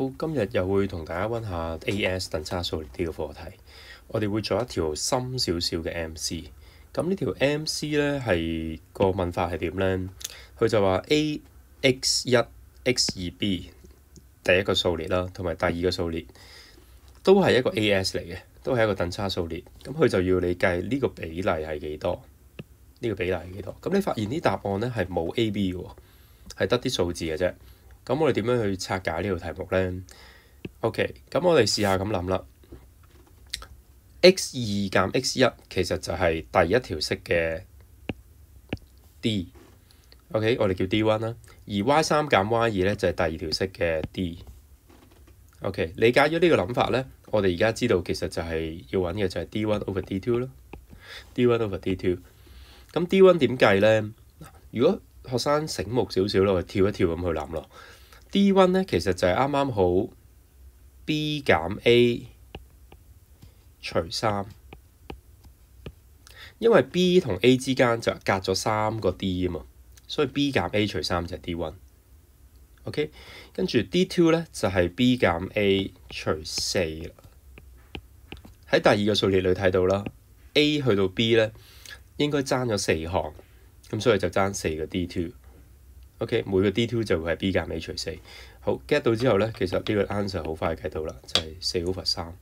好，今日又會同大家温下 A.S. 等差數列呢個課題。我哋會做一條深少少嘅 M.C. 咁呢條 M.C. 咧係個問法係點咧？佢就話 A X 一 X 二 B 第一個數列啦，同埋第二個數列都係一個 A.S. 嚟嘅，都係一個等差數列。咁佢就要你計呢個比例係幾多？呢個比例係幾多？咁你發現啲答案咧係冇 A.B. 嘅喎，係得啲數字嘅啫。咁我哋點樣去拆解呢條題目呢 o k 咁我哋試下咁諗啦。X 二減 X 一其實就係第一條式嘅 d，OK，我哋叫 d one 啦。而 Y 三減 Y 二咧就係第二條式嘅 d，OK。理解咗呢個諗法呢，我哋而家知道其實就係要揾嘅就係 d one over d two 咯。d one over d two，咁 d one 點計呢？如果學生醒目少少咯，跳一跳咁去諗咯。D one 咧，其實就係啱啱好 B 減 A 除三，因為 B 同 A 之間就隔咗三個 D 啊嘛，所以 B 減 A 除三就係 D one。OK，跟住 D two 咧就係 B 減 A 除四啦。喺第二個數列裏睇到啦，A 去到 B 咧應該爭咗四行。咁所以就爭四個 D two，OK 每個 D two 就會係 B 間尾除四，好 get 到之後咧，其實呢個 answer 好快計到啦，就係四 over 三。